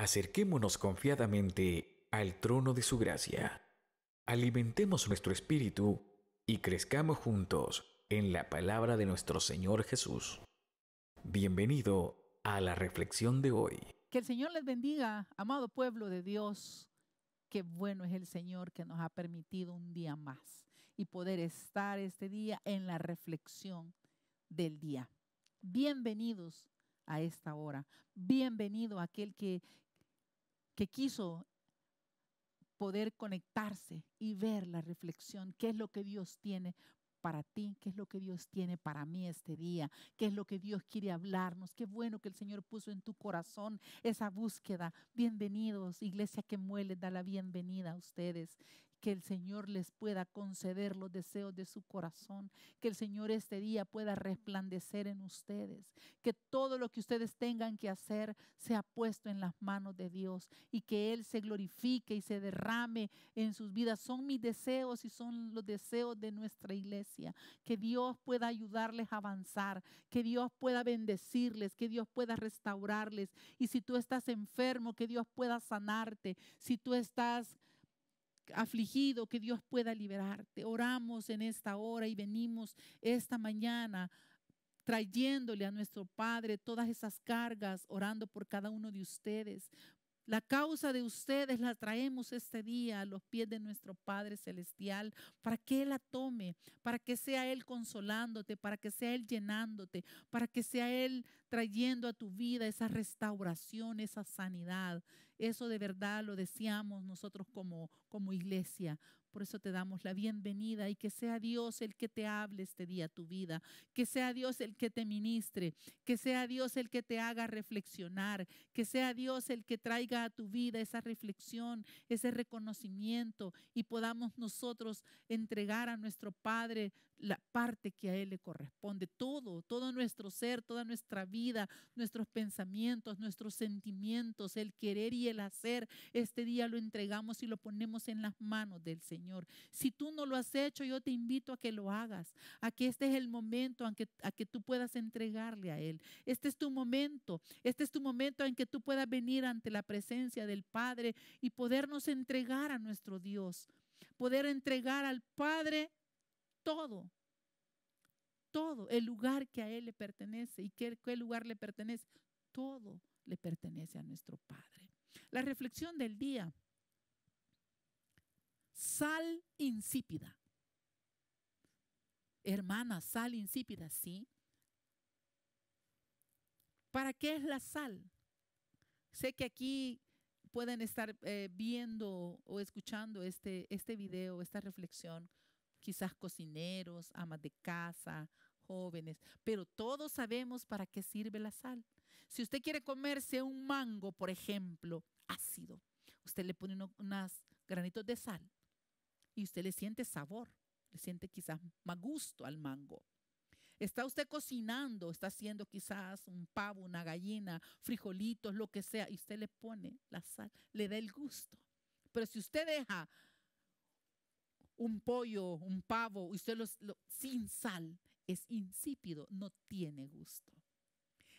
acerquémonos confiadamente al trono de su gracia. Alimentemos nuestro espíritu y crezcamos juntos en la palabra de nuestro Señor Jesús. Bienvenido a la reflexión de hoy. Que el Señor les bendiga, amado pueblo de Dios. Qué bueno es el Señor que nos ha permitido un día más y poder estar este día en la reflexión del día. Bienvenidos a esta hora. Bienvenido a aquel que, que quiso poder conectarse y ver la reflexión, qué es lo que Dios tiene para ti, qué es lo que Dios tiene para mí este día, qué es lo que Dios quiere hablarnos, qué bueno que el Señor puso en tu corazón esa búsqueda. Bienvenidos, iglesia que muele, da la bienvenida a ustedes que el Señor les pueda conceder los deseos de su corazón, que el Señor este día pueda resplandecer en ustedes, que todo lo que ustedes tengan que hacer sea puesto en las manos de Dios y que Él se glorifique y se derrame en sus vidas. Son mis deseos y son los deseos de nuestra iglesia, que Dios pueda ayudarles a avanzar, que Dios pueda bendecirles, que Dios pueda restaurarles y si tú estás enfermo, que Dios pueda sanarte, si tú estás afligido, que Dios pueda liberarte. Oramos en esta hora y venimos esta mañana trayéndole a nuestro Padre todas esas cargas, orando por cada uno de ustedes, la causa de ustedes la traemos este día a los pies de nuestro Padre Celestial para que Él la tome, para que sea Él consolándote, para que sea Él llenándote, para que sea Él trayendo a tu vida esa restauración, esa sanidad. Eso de verdad lo deseamos nosotros como, como iglesia, por eso te damos la bienvenida y que sea Dios el que te hable este día a tu vida, que sea Dios el que te ministre, que sea Dios el que te haga reflexionar, que sea Dios el que traiga a tu vida esa reflexión, ese reconocimiento y podamos nosotros entregar a nuestro Padre la parte que a Él le corresponde, todo, todo nuestro ser, toda nuestra vida, nuestros pensamientos, nuestros sentimientos, el querer y el hacer, este día lo entregamos y lo ponemos en las manos del Señor. Si tú no lo has hecho, yo te invito a que lo hagas, a que este es el momento en que, a que tú puedas entregarle a Él. Este es tu momento, este es tu momento en que tú puedas venir ante la presencia del Padre y podernos entregar a nuestro Dios, poder entregar al Padre todo, todo, el lugar que a Él le pertenece y qué, lugar le pertenece, todo le pertenece a nuestro Padre. La reflexión del día, sal insípida. Hermana, sal insípida, sí. ¿Para qué es la sal? Sé que aquí pueden estar eh, viendo o escuchando este, este video, esta reflexión, quizás cocineros, amas de casa, jóvenes, pero todos sabemos para qué sirve la sal. Si usted quiere comerse un mango, por ejemplo, ácido, usted le pone unos, granitos de sal y usted le siente sabor, le siente quizás más gusto al mango. Está usted cocinando, está haciendo quizás un pavo, una gallina, frijolitos, lo que sea, y usted le pone la sal, le da el gusto. Pero si usted deja un pollo, un pavo, usted sin sal, es insípido, no tiene gusto.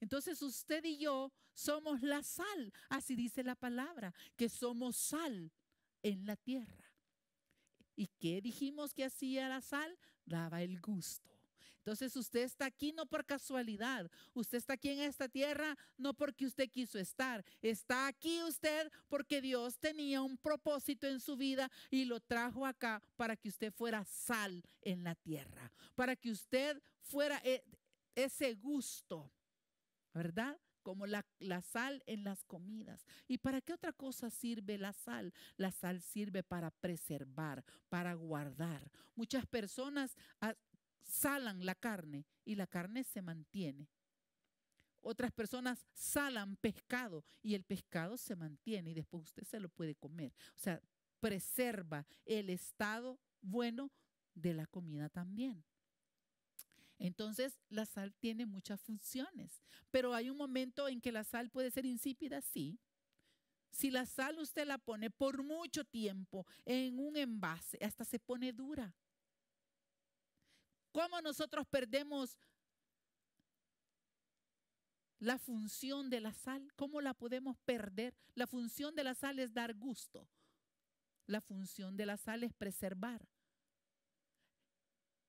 Entonces usted y yo somos la sal, así dice la palabra, que somos sal en la tierra. ¿Y qué dijimos que hacía la sal? Daba el gusto. Entonces usted está aquí no por casualidad, usted está aquí en esta tierra no porque usted quiso estar, está aquí usted porque Dios tenía un propósito en su vida y lo trajo acá para que usted fuera sal en la tierra, para que usted fuera eh, ese gusto, ¿verdad? como la, sal en las comidas. ¿Y para qué otra cosa sirve la sal? La sal sirve para preservar, para guardar. Muchas personas salan la carne y la carne se mantiene. Otras personas salan pescado y el pescado se mantiene y después usted se lo puede comer. O sea, preserva el estado bueno de la comida también. Entonces, la sal tiene muchas funciones, pero hay un momento en que la sal puede ser insípida, sí. Si la sal usted la pone por mucho tiempo en un envase, hasta se pone dura. ¿Cómo nosotros perdemos la función de la sal? ¿Cómo la podemos perder? La función de la sal es dar gusto. La función de la sal es preservar.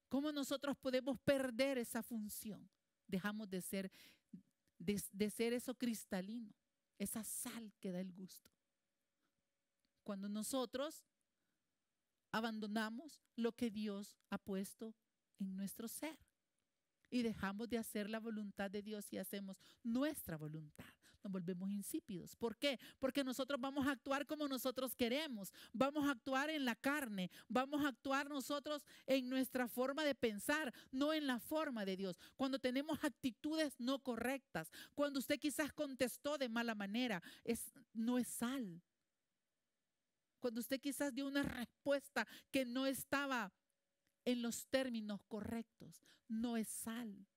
¿Cómo nosotros podemos perder esa función? Dejamos de ser, de, ser eso cristalino, esa sal que da el gusto. Cuando nosotros abandonamos lo que Dios ha puesto en nuestro ser. Y dejamos de hacer la voluntad de Dios y hacemos nuestra voluntad. Nos volvemos insípidos. ¿Por qué? Porque nosotros vamos a actuar como nosotros queremos. Vamos a actuar en la carne. Vamos a actuar nosotros en nuestra forma de pensar, no en la forma de Dios. Cuando tenemos actitudes no correctas, cuando usted quizás contestó de mala manera, es, no es sal. Cuando usted quizás dio una respuesta que no estaba en los términos correctos. No es sal.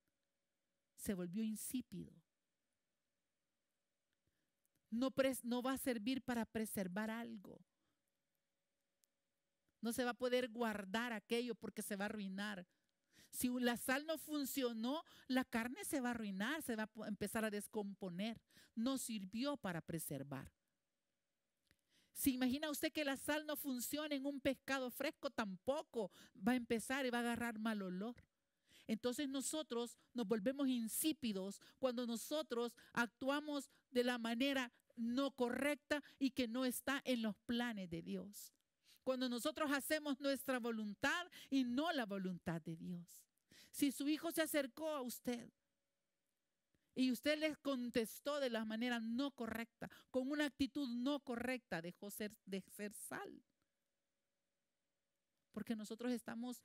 Se volvió insípido. No, va a servir para preservar algo. No se va a poder guardar aquello porque se va a arruinar. Si la sal no funcionó, la carne se va a arruinar, se va a empezar a descomponer. No sirvió para preservar. Si imagina usted que la sal no funciona en un pescado fresco? Tampoco va a empezar y va a agarrar mal olor. Entonces nosotros nos volvemos insípidos cuando nosotros actuamos de la manera no correcta y que no está en los planes de Dios. Cuando nosotros hacemos nuestra voluntad y no la voluntad de Dios. Si su hijo se acercó a usted y usted les contestó de la manera no correcta, con una actitud no correcta, dejó ser, de ser sal. Porque nosotros estamos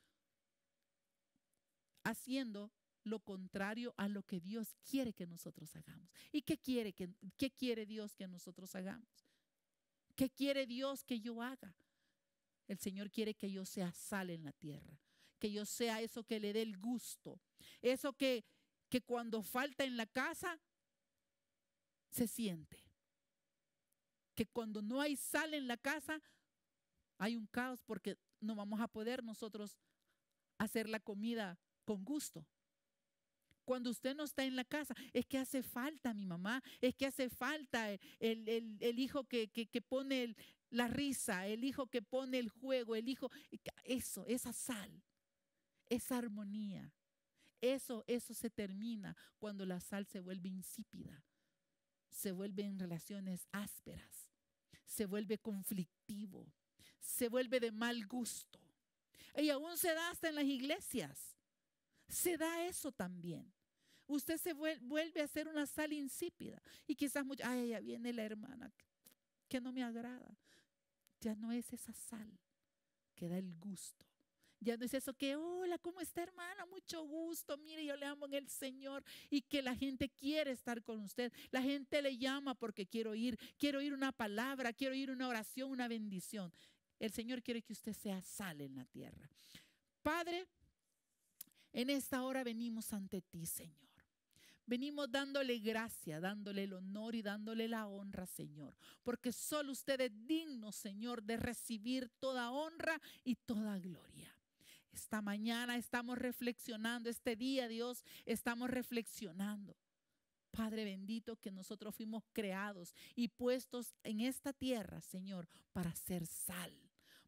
haciendo lo contrario a lo que Dios quiere que nosotros hagamos. ¿Y qué quiere, qué quiere Dios que nosotros hagamos? ¿Qué quiere Dios que yo haga? El Señor quiere que yo sea sal en la tierra, que yo sea eso que le dé el gusto, eso que que cuando falta en la casa, se siente. Que cuando no hay sal en la casa, hay un caos porque no vamos a poder nosotros hacer la comida con gusto. Cuando usted no está en la casa, es que hace falta mi mamá, es que hace falta el, hijo que pone la risa, el hijo que pone el juego, el hijo, eso, esa sal, esa armonía. Eso, eso se termina cuando la sal se vuelve insípida, se vuelve en relaciones ásperas, se vuelve conflictivo, se vuelve de mal gusto. Y aún se da hasta en las iglesias. Se da eso también. Usted se vuelve a hacer una sal insípida. Y quizás mucho, ay, ya viene la hermana que no me agrada. Ya no es esa sal que da el gusto ya no es eso que, hola, ¿cómo está hermana? Mucho gusto, mire, yo le amo en el Señor y que la gente quiere estar con usted. La gente le llama porque quiero oír, quiero oír una palabra, quiero oír una oración, una bendición. El Señor quiere que usted sea sal en la tierra. Padre, en esta hora venimos ante ti, Señor. Venimos dándole gracia, dándole el honor y dándole la honra, Señor, porque solo usted es digno, Señor, de recibir toda honra y toda gloria. Esta mañana estamos reflexionando, este día Dios, estamos reflexionando. Padre bendito, que nosotros fuimos creados y puestos en esta tierra, Señor, para ser sal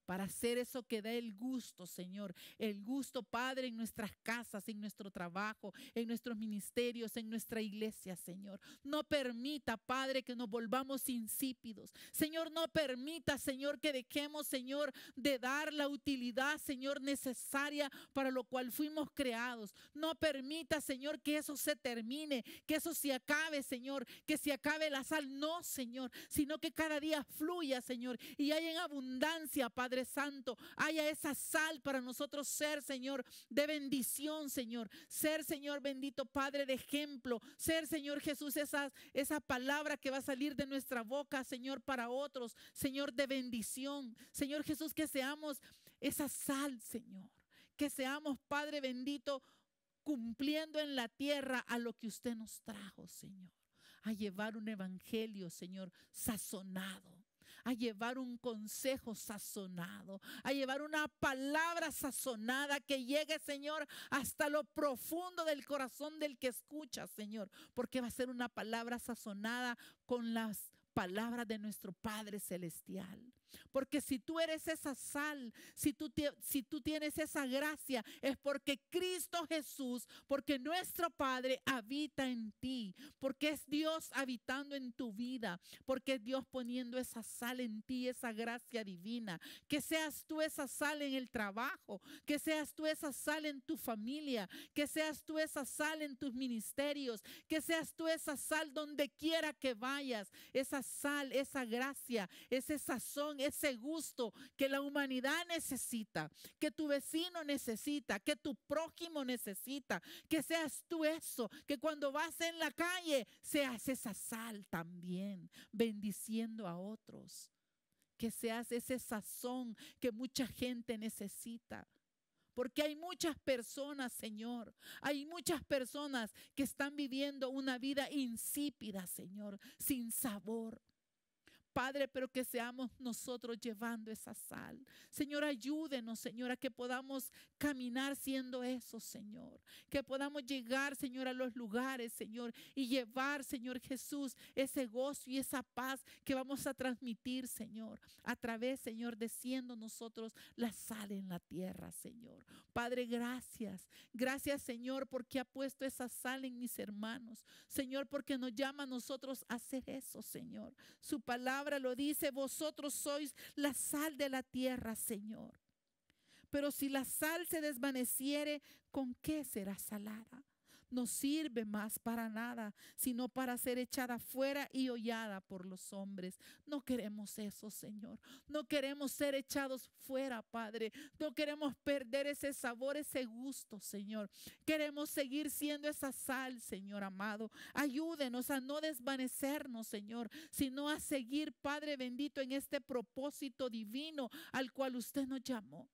para hacer eso que da el gusto, Señor. El gusto, Padre, en nuestras casas, en nuestro trabajo, en nuestros ministerios, en nuestra iglesia, Señor. No permita, Padre, que nos volvamos insípidos. Señor, no permita, Señor, que dejemos, Señor, de dar la utilidad, Señor, necesaria para lo cual fuimos creados. No permita, Señor, que eso se termine, que eso se acabe, Señor, que se acabe la sal. No, Señor, sino que cada día fluya, Señor, y hay en abundancia, Padre Santo, haya esa sal para nosotros ser, Señor, de bendición, Señor. Ser, Señor, bendito Padre, de ejemplo. Ser, Señor Jesús, esa, esa palabra que va a salir de nuestra boca, Señor, para otros. Señor, de bendición. Señor Jesús, que seamos esa sal, Señor. Que seamos, Padre bendito, cumpliendo en la tierra a lo que usted nos trajo, Señor. A llevar un evangelio, Señor, sazonado a llevar un consejo sazonado, a llevar una palabra sazonada que llegue, Señor, hasta lo profundo del corazón del que escucha, Señor, porque va a ser una palabra sazonada con las palabras de nuestro Padre Celestial. Porque si tú eres esa sal, si tú, si tú tienes esa gracia, es porque Cristo Jesús, porque nuestro Padre habita en ti, porque es Dios habitando en tu vida, porque es Dios poniendo esa sal en ti, esa gracia divina. Que seas tú esa sal en el trabajo, que seas tú esa sal en tu familia, que seas tú esa sal en tus ministerios, que seas tú esa sal donde quiera que vayas, esa sal, esa gracia, ese sazón, ese gusto que la humanidad necesita, que tu vecino necesita, que tu prójimo necesita, que seas tú eso, que cuando vas en la calle seas esa sal también, bendiciendo a otros, que seas ese sazón que mucha gente necesita. Porque hay muchas personas, Señor. Hay muchas personas que están viviendo una vida insípida, Señor, sin sabor. Padre, pero que seamos nosotros llevando esa sal. Señor, ayúdenos, Señor, a que podamos caminar siendo eso, Señor. Que podamos llegar, Señor, a los lugares, Señor, y llevar, Señor Jesús, ese gozo y esa paz que vamos a transmitir, Señor, a través, Señor, de siendo nosotros la sal en la tierra, Señor. Padre, gracias. Gracias, Señor, porque ha puesto esa sal en mis hermanos. Señor, porque nos llama a nosotros a hacer eso, Señor. Su palabra lo dice, vosotros sois la sal de la tierra, Señor. Pero si la sal se desvaneciere, ¿con qué será salada? no sirve más para nada, sino para ser echada fuera y hollada por los hombres. No queremos eso, Señor. No queremos ser echados fuera, Padre. No queremos perder ese sabor, ese gusto, Señor. Queremos seguir siendo esa sal, Señor amado. Ayúdenos a no desvanecernos, Señor, sino a seguir, Padre bendito, en este propósito divino al cual usted nos llamó.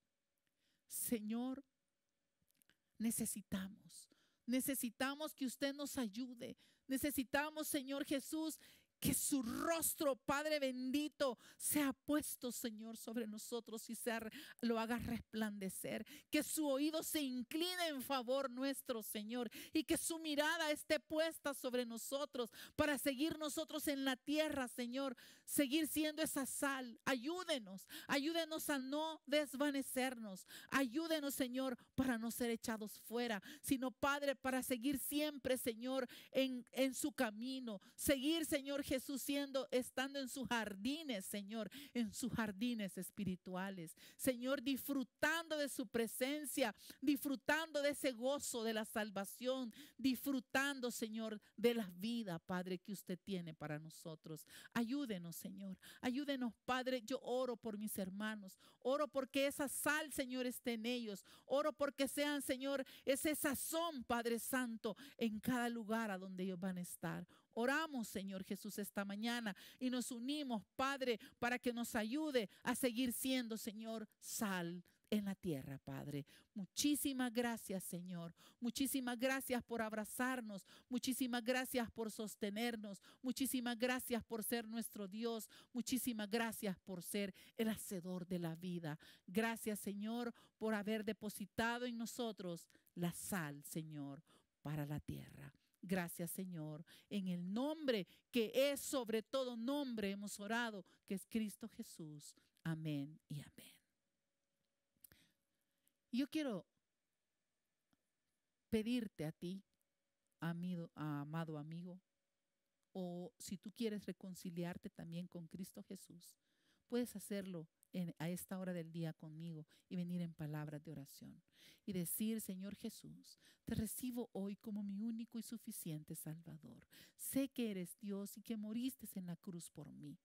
Señor, necesitamos Necesitamos que usted nos ayude. Necesitamos, Señor Jesús, que su rostro, Padre bendito, sea puesto, Señor, sobre nosotros y sea, lo haga resplandecer. Que su oído se incline en favor nuestro, Señor, y que su mirada esté puesta sobre nosotros para seguir nosotros en la tierra, Señor, seguir siendo esa sal. Ayúdenos, ayúdenos a no desvanecernos. Ayúdenos, Señor, para no ser echados fuera, sino, Padre, para seguir siempre, Señor, en, en su camino. Seguir, Señor, Jesús siendo, estando en sus jardines, Señor, en sus jardines espirituales. Señor, disfrutando de su presencia, disfrutando de ese gozo de la salvación, disfrutando, Señor, de la vida, Padre, que usted tiene para nosotros. Ayúdenos, Señor. Ayúdenos, Padre. Yo oro por mis hermanos. Oro porque esa sal, Señor, esté en ellos. Oro porque sean, Señor, ese sazón, Padre Santo, en cada lugar a donde ellos van a estar. Oramos, Señor Jesús, esta mañana y nos unimos, Padre, para que nos ayude a seguir siendo, Señor, sal en la tierra, Padre. Muchísimas gracias, Señor. Muchísimas gracias por abrazarnos. Muchísimas gracias por sostenernos. Muchísimas gracias por ser nuestro Dios. Muchísimas gracias por ser el hacedor de la vida. Gracias, Señor, por haber depositado en nosotros la sal, Señor, para la tierra. Gracias Señor. En el nombre que es sobre todo nombre hemos orado, que es Cristo Jesús. Amén y amén. Yo quiero pedirte a ti, ah, amado amigo, o si tú quieres reconciliarte también con Cristo Jesús, puedes hacerlo a esta hora del día conmigo y venir en palabras de oración y decir, Señor Jesús, te recibo hoy como mi único y suficiente Salvador. Sé que eres Dios y que moriste en la cruz por mí.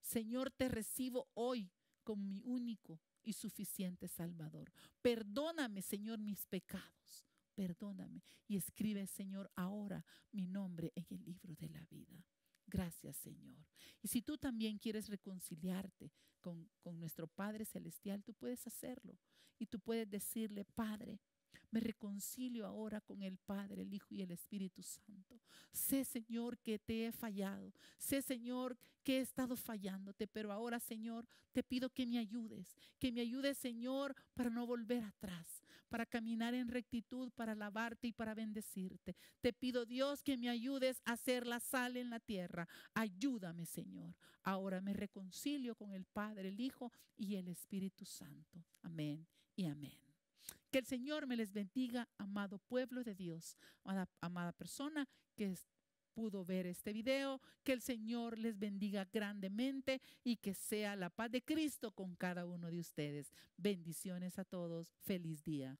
Señor, te recibo hoy como mi único y suficiente Salvador. Perdóname, Señor, mis pecados. Perdóname y escribe, Señor, ahora mi nombre en el libro de la vida. Gracias, Señor. Y si tú también quieres reconciliarte con, nuestro Padre Celestial, tú puedes hacerlo. Y tú puedes decirle, Padre, me reconcilio ahora con el Padre, el Hijo y el Espíritu Santo. Sé, Señor, que te he fallado. Sé, Señor, que he estado fallándote, pero ahora, Señor, te pido que me ayudes, que me ayudes, Señor, para no volver atrás, para caminar en rectitud, para alabarte y para bendecirte. Te pido, Dios, que me ayudes a hacer la sal en la tierra. Ayúdame, Señor. Ahora me reconcilio con el Padre, el Hijo y el Espíritu Santo. Amén y amén. Que el Señor me les bendiga, amado pueblo de Dios, amada, persona que pudo ver este video. Que el Señor les bendiga grandemente y que sea la paz de Cristo con cada uno de ustedes. Bendiciones a todos. Feliz día.